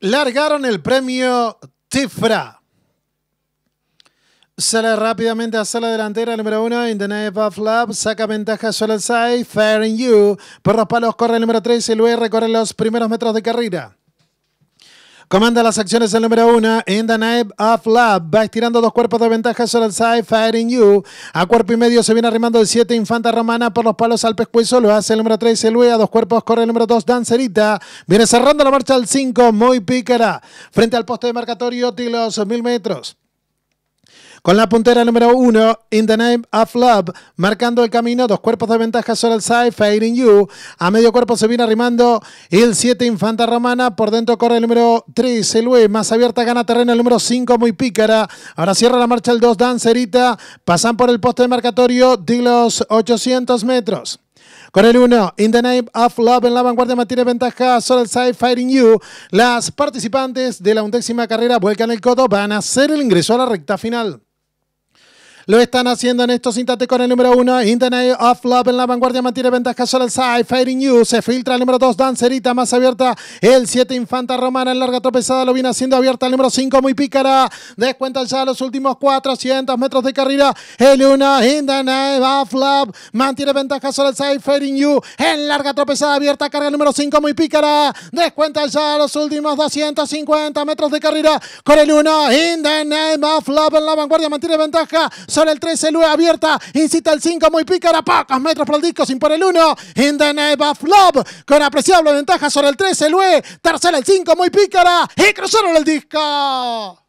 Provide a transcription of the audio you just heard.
largaron el premio Tifra. Sale rápidamente a Sala delantera, el número uno, Internet Buff Lab, saca ventaja solo el side, Fair and You, por los palos corre el número 3 y luego recorre los primeros metros de carrera. Comanda las acciones el número uno. en the Knife of Love. Va estirando dos cuerpos de ventaja sobre el side, firing you. A cuerpo y medio se viene arrimando el 7, Infanta Romana por los palos al pescuezo. Lo hace el número 3, el A dos cuerpos corre el número 2, Dancerita. Viene cerrando la marcha al 5, muy pícara. Frente al poste de marcatorio, Tilos, mil metros. Con la puntera número uno, In the Name of Love, marcando el camino, dos cuerpos de ventaja sobre el side, Fading You. A medio cuerpo se viene arrimando el 7 Infanta Romana, por dentro corre el número el Elue. más abierta gana terreno el número 5, muy pícara. Ahora cierra la marcha el 2, Dancerita, pasan por el poste de marcatorio de los 800 metros. Con el 1, In the Name of Love, en la vanguardia mantiene ventaja el Side Fighting You. Las participantes de la undécima carrera vuelcan el codo, van a hacer el ingreso a la recta final. Lo están haciendo en estos instantes con el número 1, Internet of Love en la vanguardia, mantiene ventaja sobre el side, Fighting You, se filtra el número 2, Dancerita, más abierta, el 7, Infanta Romana, en larga tropezada, lo viene haciendo abierta el número 5, muy pícara, descuenta ya los últimos 400 metros de carrera, el 1, Name of Love, mantiene ventaja sobre el side, Fighting You, en larga tropezada, abierta, carga el número 5, muy pícara, descuenta ya los últimos 250 metros de carrera, con el 1, Name of Love en la vanguardia, mantiene ventaja, sobre el 13, Lue abierta, incita el 5, muy pícara, pocos metros por el disco, sin por el 1, in the name of love, con apreciable ventaja sobre el 13, Lue, tercera el 5, muy pícara, y cruzaron el disco.